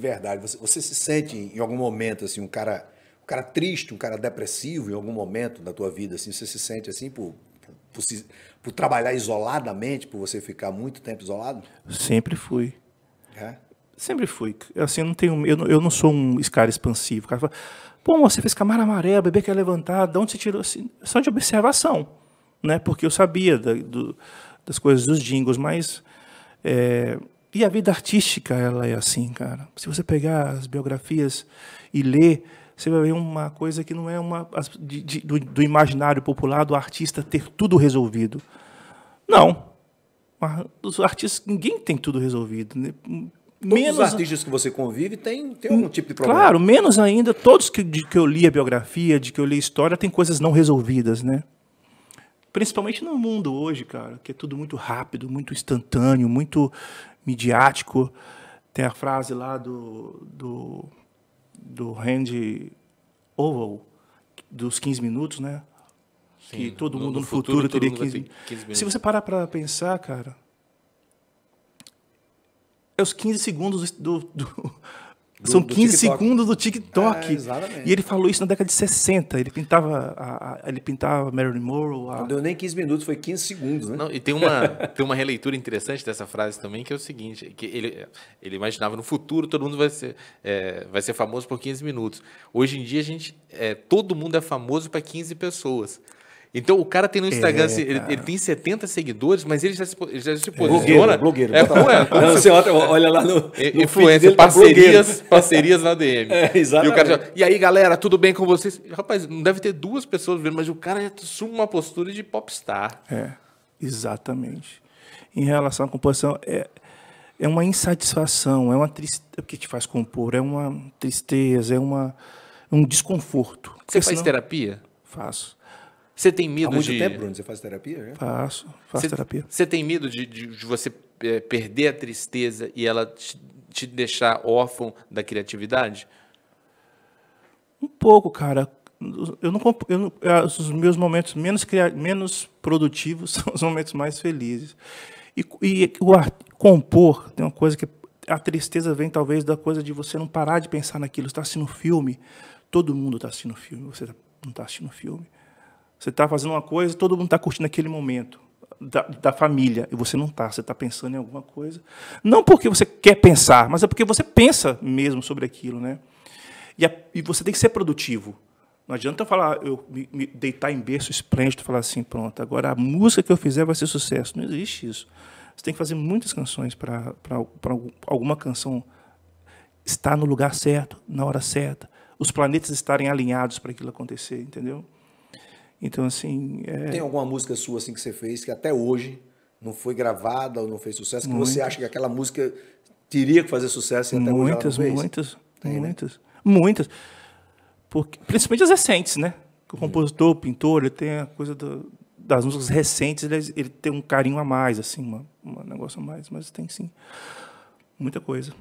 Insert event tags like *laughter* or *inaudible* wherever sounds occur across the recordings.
Verdade, você, você se sente em algum momento assim, um cara, um cara triste, um cara depressivo em algum momento da tua vida, assim, você se sente assim por, por, se, por trabalhar isoladamente, por você ficar muito tempo isolado? Sempre fui. É? Sempre fui. Assim, eu não tenho, eu não, eu não sou um cara expansivo. O cara fala, pô, você fez camara amarela, bebê quer levantar, de onde você tirou? Assim, só de observação, né? Porque eu sabia da, do das coisas dos jingles, mas é, e a vida artística ela é assim, cara. Se você pegar as biografias e ler, você vai ver uma coisa que não é uma de, de, do, do, imaginário popular do artista ter tudo resolvido. Não, os artistas ninguém tem tudo resolvido. Né? Todos menos, os artistas que você convive têm, tem algum tipo de problema. Claro, menos ainda, todos que, de que eu li a biografia, de que eu li a história, tem coisas não resolvidas, né? Principalmente no mundo hoje, cara, que é tudo muito rápido, muito instantâneo, muito midiático. Tem a frase lá do, do, do Randy Oval, dos 15 minutos, né? Sim, que todo no, mundo no futuro, futuro teria 15, 15 minutos. Se você parar para pensar, cara, é os 15 segundos do, do do, São 15 do segundos do TikTok. É, e ele falou isso na década de 60. Ele pintava, a, a, ele pintava Marilyn Monroe. A... Não deu nem 15 minutos, foi 15 segundos, né? Não, e tem uma, *laughs* tem uma releitura interessante dessa frase também, que é o seguinte, que ele, ele imaginava no futuro todo mundo vai ser, é, vai ser famoso por 15 minutos. Hoje em dia, a gente, é, todo mundo é famoso para 15 pessoas. Então o cara tem no Instagram, é, assim, ele, ele, tem 70 seguidores, mas ele já se, ele já se posiciona. É, blogueiro. É, é, *laughs* você olha lá no. no influência, parcerias, tá parcerias na DM. *laughs* É, exatamente. E, o cara já, e aí, galera, tudo bem com vocês? Rapaz, não deve ter duas pessoas vendo, mas o cara já assume uma postura de popstar. É, exatamente. Em relação à composição, é, é uma insatisfação, é uma tristeza que te faz compor, é uma tristeza, é uma, um desconforto. Você faz senão, terapia? Faço. Você tem medo de... Há muito de... tempo, Bruno, você faz terapia? né? Faço, faço terapia. Você tem medo de, de, de você eh, perder a tristeza e ela te, te deixar órfão da criatividade? Um pouco, cara. Eu não, eu não, eh, os meus momentos menos, menos produtivos *laughs* são os momentos mais felizes. E, e o ar, compor tem uma coisa que a tristeza vem talvez da coisa de você não parar de pensar naquilo. Está assistindo filme, todo mundo está assistindo filme, você tá, não está assistindo filme. Você está fazendo uma coisa, todo mundo está curtindo aquele momento da, da família, e você não está, você está pensando em alguma coisa. Não porque você quer pensar, mas é porque você pensa mesmo sobre aquilo. Né? E, a, e você tem que ser produtivo. Não adianta eu falar, eu me, me deitar em berço esplêndido e falar assim, pronto, agora a música que eu fizer vai ser sucesso. Não existe isso. Você tem que fazer muitas canções para alguma canção estar no lugar certo, na hora certa, os planetas estarem alinhados para aquilo acontecer, entendeu? Então, assim. É... Tem alguma música sua assim que você fez que até hoje não foi gravada ou não fez sucesso? Que muitas. você acha que aquela música teria que fazer sucesso e até muitas, hoje? Ela não muitas, fez? Tem muitas, né? muitas. Muitas. Porque, principalmente as recentes, né? O uhum. compositor, o pintor, ele tem a coisa do, das músicas recentes, ele, ele, tem um carinho a mais, assim, uma, um negócio a mais, mas tem sim muita coisa.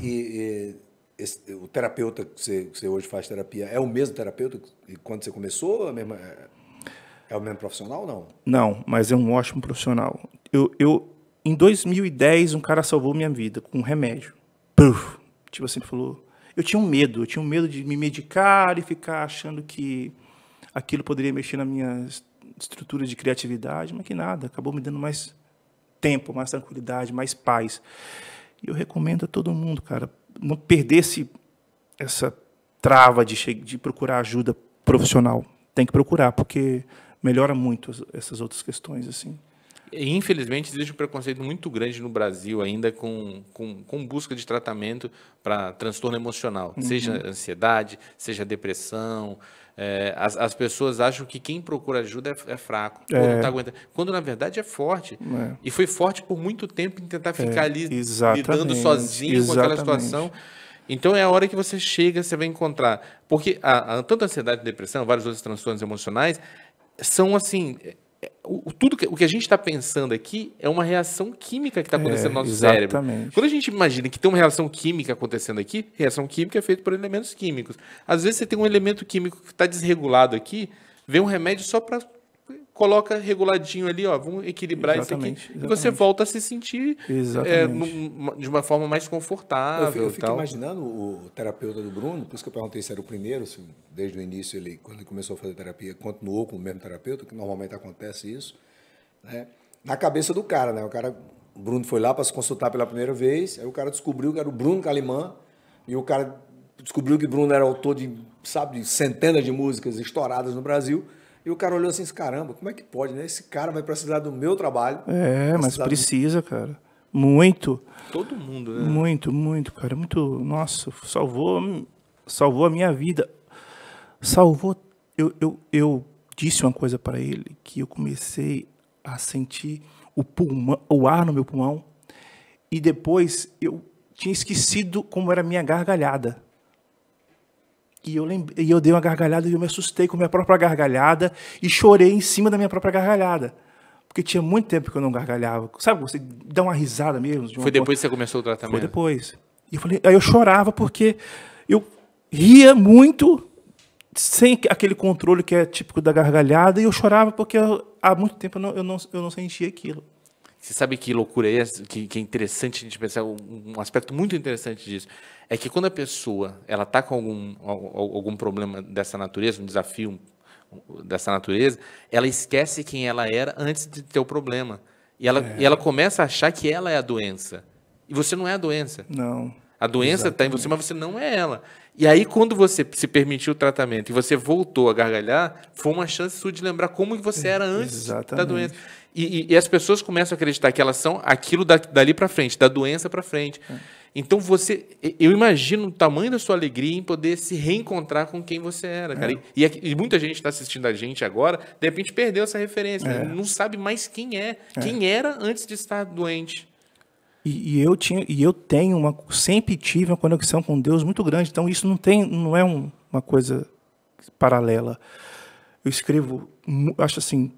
e, e, e esse, o terapeuta que você, que você, hoje faz terapia é o mesmo terapeuta que quando você começou? É, mesma, é, é o mesmo profissional ou não? Não, mas é um ótimo profissional. Eu, eu, em 2010, um cara salvou minha vida com um remédio. Puf, tipo assim, ele falou. Eu tinha um medo, eu tinha um medo de me medicar e ficar achando que aquilo poderia mexer na minha estrutura de criatividade, mas que nada, acabou me dando mais tempo, mais tranquilidade, mais paz. E eu recomendo a todo mundo, cara, não perdesse essa trava de, de procurar ajuda profissional. Tem que procurar, porque melhora muito essas outras questões. assim. Infelizmente, existe um preconceito muito grande no Brasil ainda com, com, com busca de tratamento para transtorno emocional, uhum. seja ansiedade, seja depressão, é, as, as pessoas acham que quem procura ajuda é, é fraco, é. não está aguentando. Quando na verdade é forte. É. E foi forte por muito tempo em tentar é, ficar ali Exatamente. lidando sozinho Exatamente. com aquela situação. Então é a hora que você chega, você vai encontrar. Porque a, a, tanto a ansiedade e depressão, vários outros transtornos emocionais, são assim o, tudo que, o que a gente está pensando aqui é uma reação química que está acontecendo é, no nosso exatamente. cérebro. Quando a gente imagina que tem uma reação química acontecendo aqui, reação química é feita por elementos químicos. Às vezes você tem um elemento químico que está desregulado aqui, vem um remédio só para coloca reguladinho ali, ó, vamos equilibrar exatamente, isso aqui. Exatamente. E você volta a se sentir é, num, de uma forma mais confortável. Eu fico, eu fico imaginando o terapeuta do Bruno, por isso que eu perguntei se era o primeiro, se desde o início, ele, quando ele começou a fazer terapia, continuou com o mesmo terapeuta, que normalmente acontece isso, né? na cabeça do cara, né? O cara, o Bruno foi lá para se consultar pela primeira vez, aí o cara descobriu que era o Bruno Calimã, e o cara descobriu que Bruno era autor de, sabe, de centenas de músicas estouradas no Brasil, e o cara olhou assim, caramba, como é que pode, né? Esse cara vai precisar do meu trabalho. É, mas precisa, do... cara. Muito. Todo mundo, né? Muito, muito, cara. Muito. Nossa, salvou, salvou a minha vida. Salvou. Eu, eu, eu disse uma coisa para ele que eu comecei a sentir o pulmão, o ar no meu pulmão. E depois eu tinha esquecido como era a minha gargalhada. E eu, lembrei, e eu dei uma gargalhada e eu me assustei com a minha própria gargalhada e chorei em cima da minha própria gargalhada. Porque tinha muito tempo que eu não gargalhava. Sabe, você dá uma risada mesmo. De uma Foi depois que você começou o tratamento? Foi depois. E eu falei, aí eu chorava porque eu ria muito sem aquele controle que é típico da gargalhada e eu chorava porque eu, há muito tempo eu não, eu não, eu não sentia aquilo. Você sabe que loucura é essa? Que, que é interessante a gente pensar, um, um, aspecto muito interessante disso, é que quando a pessoa ela está com algum, algum problema dessa natureza, um desafio dessa natureza, ela esquece quem ela era antes de ter o problema. E ela, é. e ela começa a achar que ela é a doença. E você não é a doença. Não. A doença está em você, mas você não é ela. E aí, quando você se permitiu o tratamento e você voltou a gargalhar, foi uma chance sua de lembrar como você é, era antes Exatamente. da doença. E, e, e, as pessoas começam a acreditar que elas são aquilo da, dali para frente, da doença para frente. É. Então você, eu imagino o tamanho da sua alegria em poder se reencontrar com quem você era, cara. É. E, e, muita gente está assistindo a gente agora, de repente perdeu essa referência, né? é. né? não sabe mais quem é. é, quem era antes de estar doente. E, eu tinha, e eu tenho uma, sempre tive uma conexão com Deus muito grande. Então isso não tem, não é um, uma coisa paralela. Eu escrevo, acho assim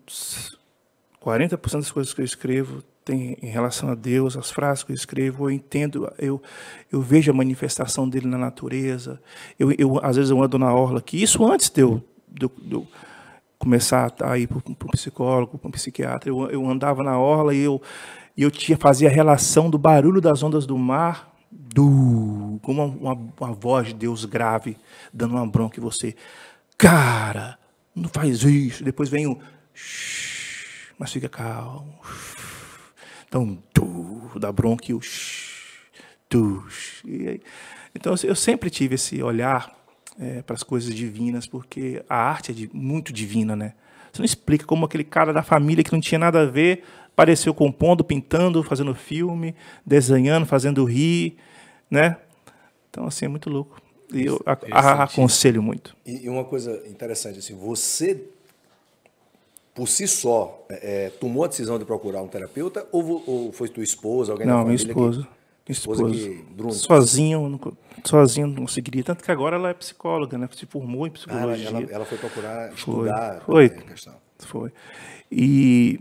40% das coisas que eu escrevo tem em relação a Deus, as frases que eu escrevo, eu entendo, eu, eu vejo a manifestação dele na natureza. Eu, eu às vezes eu ando na orla aqui, isso antes de eu, de, de eu começar a ir para um psicólogo, para um psiquiatra, eu, eu andava na orla e eu, eu tinha, fazia a relação do barulho das ondas do mar do, com uma, uma, uma voz de Deus grave dando uma bronca em você. Cara, não faz isso. Depois vem o... Shh, mas fica calmo. Então, tu, dá bronca e o tu. Então, eu sempre tive esse olhar é, para as coisas divinas, porque a arte é muito divina, né? Você não explica como aquele cara da família que não tinha nada a ver apareceu compondo, pintando, fazendo filme, desenhando, fazendo rir, né? Então, assim, é muito louco. E eu aconselho muito. E uma coisa interessante, assim, você por si só, é, é, tomou a decisão de procurar um terapeuta ou, ou foi tua esposa, alguém Não, minha esposa. Que, esposa, esposa que, sozinho, sozinho não conseguiria. Tanto que agora ela é psicóloga, né? Se formou em psicologia. Ah, ela, ela, ela, foi procurar foi, estudar foi, a questão. Foi. E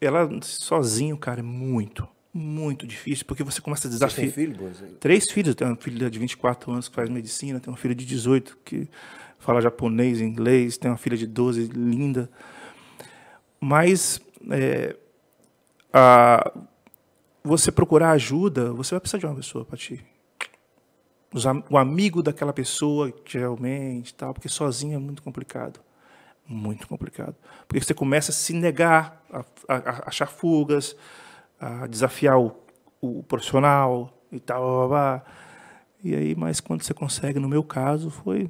ela sozinho, cara, é muito, muito difícil, porque você começa a desafiar. Você tem filho, Três filhos. Tem uma filha de 24 anos que faz medicina, tem uma filha de 18 que fala japonês, inglês, tem uma filha de 12 linda. Mas é, a, você procurar ajuda, você vai precisar de uma pessoa para te. O amigo daquela pessoa, geralmente, tal, porque sozinho é muito complicado. Muito complicado. Porque você começa a se negar, a, a, a achar fugas, a desafiar o, o profissional e tal. Blá, blá, blá. E aí, mas quando você consegue, no meu caso, foi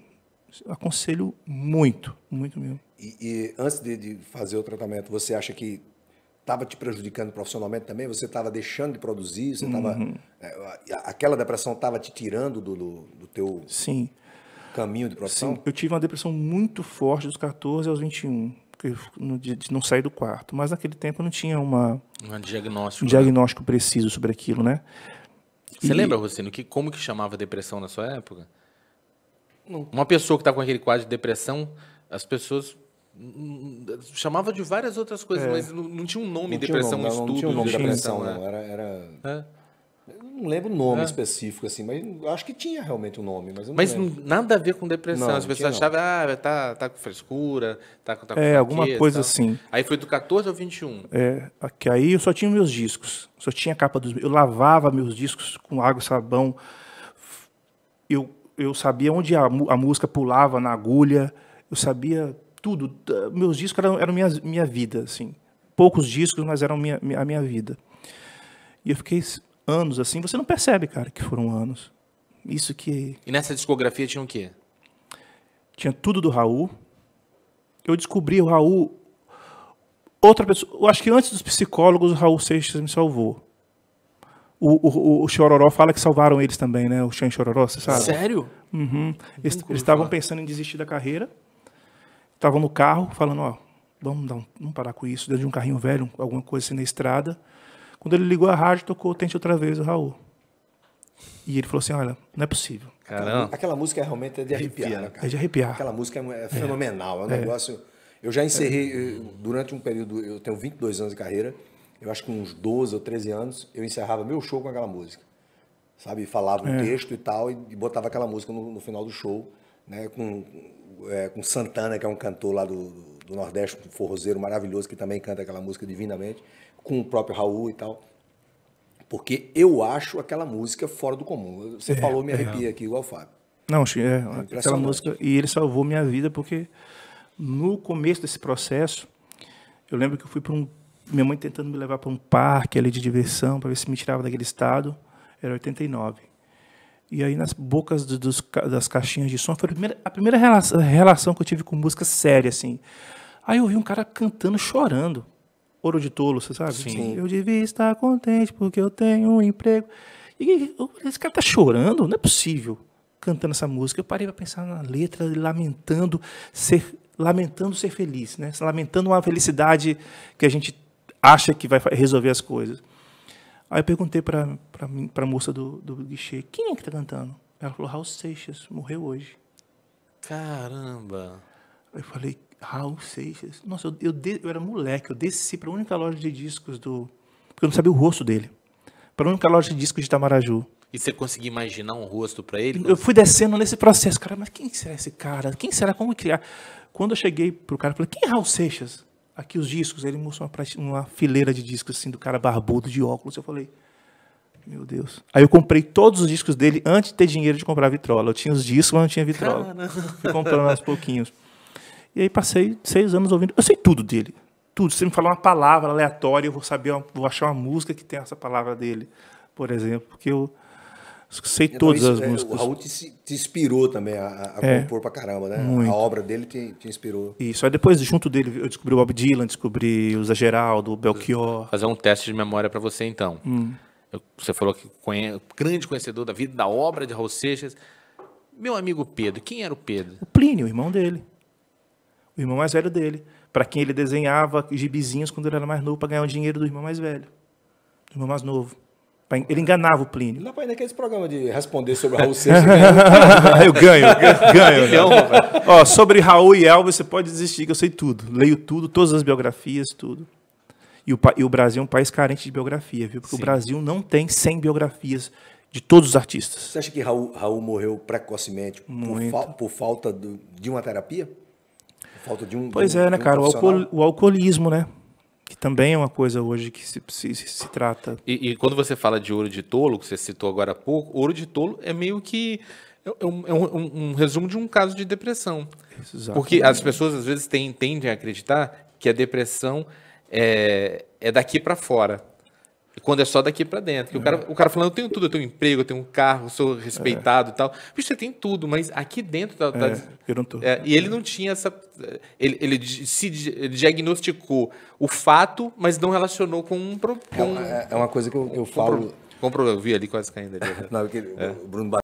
aconselho muito, muito mesmo. E, e antes de, de, fazer o tratamento, você acha que estava te prejudicando profissionalmente também? Você estava deixando de produzir? Você estava uhum. É, aquela depressão estava te tirando do, do, do teu Sim. caminho de profissão? Sim, eu tive uma depressão muito forte dos 14 aos 21 porque não sair do quarto. Mas naquele tempo não tinha uma, um diagnóstico, um diagnóstico né? preciso sobre aquilo, né? Você e... lembra, Rocino, que como que chamava depressão na sua época? Uma pessoa que está com aquele quadro de depressão, as pessoas chamava de várias outras coisas, é. mas não, não, tinha um nome não depressão, um nome, estudo não, não de depressão, né? Era, era... É. não lembro o nome é. específico assim, mas acho que tinha realmente um nome, mas Mas nada a ver com depressão. As pessoas achavam, ah, tá, tá com frescura, tá, tá com É, alguma coisa assim. Aí foi do 14 ao 21. É, que aí eu só tinha meus discos. Só tinha a capa dos eu lavava meus discos com água e sabão. Eu eu sabia onde a, a música pulava na agulha, eu sabia tudo. Meus discos eram, eram minha, minha vida, assim. Poucos discos, mas eram minha, minha, a minha vida. E eu fiquei anos assim. Você não percebe, cara, que foram anos. Isso que. E nessa discografia tinha o quê? Tinha tudo do Raul. Eu descobri o Raul. Outra pessoa. Eu acho que antes dos psicólogos, o Raul Seixas me salvou. O, o, o, Chororó fala que salvaram eles também, né? O Chan Chororó, você sabe? Sério? Uhum. Eles estavam pensando em desistir da carreira. Estavam no carro, falando, ó, vamos, um, vamos parar com isso, dentro de um carrinho velho, alguma coisa assim na estrada. Quando ele ligou a rádio, tocou Tente Outra Vez, o Raul. E ele falou assim, olha, não é possível. Caramba. Aquela música é realmente é de arrepiar, arrepiar né, né, cara? É de arrepiar. Aquela música é, é, é. fenomenal, é, é um negócio... Eu já encerrei, eh, durante um período, eu tenho 22 anos de carreira, eu acho que uns 12 ou 13 anos, eu encerrava meu show com aquela música. Sabe? Falava é. um texto e tal, e, botava aquela música no, no final do show, né? Com, é, com Santana, que é um cantor lá do, do Nordeste, um forrozeiro maravilhoso, que também canta aquela música divinamente, com o próprio Raul e tal. Porque eu acho aquela música fora do comum. Você é, falou, me é. arrepia aqui, igual o Fábio. Não, é, é aquela música. E ele salvou minha vida, porque no começo desse processo, eu lembro que eu fui para um minha mãe tentando me levar para um parque ali de diversão, para ver se me tirava daquele estado, era 89. E aí, nas bocas do, dos, das caixinhas de som, foi a primeira, a primeira relação, relação, que eu tive com música séria, assim. Aí eu vi um cara cantando, chorando. Ouro de tolo, você sabe? Sim. eu devia estar contente porque eu tenho um emprego. E esse cara tá chorando? Não é possível. Cantando essa música. Eu parei para pensar na letra, lamentando ser, lamentando ser feliz, né? Lamentando uma felicidade que a gente acha que vai resolver as coisas. Aí eu perguntei para a moça do, do guichê, quem é que está cantando? Ela falou, Raul Seixas, morreu hoje. Caramba! Eu falei, Raul Seixas? Nossa, eu, eu, de, eu era moleque, eu desci para a única loja de discos do... Porque eu não sabia o rosto dele. Para a única loja de discos de Itamaraju. E você conseguia imaginar um rosto para ele? Eu fui descendo nesse processo, cara, mas quem será esse cara? Quem será? Como criar? Quando eu cheguei pro cara, eu falei, quem é Raul Seixas? aqui os discos. Ele mostrou uma, uma fileira de discos, assim, do cara barbudo, de óculos. Eu falei, meu Deus. Aí eu comprei todos os discos dele antes de ter dinheiro de comprar vitrola. Eu tinha os discos, mas não tinha vitrola. Caramba. Fui comprando aos pouquinhos. E aí passei seis anos ouvindo. Eu sei tudo dele. Tudo. Se ele me falar uma palavra aleatória, eu vou saber, vou achar uma música que tem essa palavra dele, por exemplo. Porque eu Sei então, todas isso, as é, músicas. O Raul te, te inspirou também a, a é, compor pra caramba, né? Muito. A obra dele te, te, inspirou. Isso. Aí depois, junto dele, eu descobri o Bob Dylan, descobri o Zé Geraldo, o Belchior. fazer um teste de memória para você, então. Hum. Você falou que conhe... grande conhecedor da vida, da obra de Raul Seixas. Meu amigo Pedro, quem era o Pedro? O Plínio, o irmão dele. O irmão mais velho dele. Para quem ele desenhava gibizinhos quando ele era mais novo, para ganhar o dinheiro do irmão mais velho. Do irmão mais novo. Ele enganava o Plínio. Lá ainda é que esse programa de responder sobre *laughs* Raul Seixas. Né? Ah, eu ganho, ganho. ganho né? Ó, sobre Raul e Elvis, você pode desistir, que eu sei tudo. Leio tudo, todas as biografias, tudo. E o, e o Brasil é um país carente de biografia, viu? Porque Sim. o Brasil não tem 100 biografias de todos os artistas. Você acha que Raul, Raul morreu precocemente por, fa por, falta do, de uma terapia? Por falta de um. Pois de um, é, né, um cara? O, alcool, o alcoolismo, né? também é uma coisa hoje que se, se, se trata. E, e, quando você fala de ouro de tolo, que você citou agora há pouco, ouro de tolo é meio que é, é um, é um, um resumo de um caso de depressão. Exatamente. Porque as pessoas às vezes tendem a acreditar que a depressão é, é daqui para fora. Quando é só daqui para dentro. É. o, cara, o cara falando, eu tenho tudo, eu tenho um emprego, eu tenho um carro, sou respeitado é. e tal. Bicho, você tem tudo, mas aqui dentro tá, tá, é, eu não tô. É, e ele não tinha essa. Ele, ele se diagnosticou o fato, mas não relacionou com um problema. É, é, uma coisa que eu, eu falo. Com problema, eu vi ali quase caindo ali. Né? *laughs* não, porque o Bruno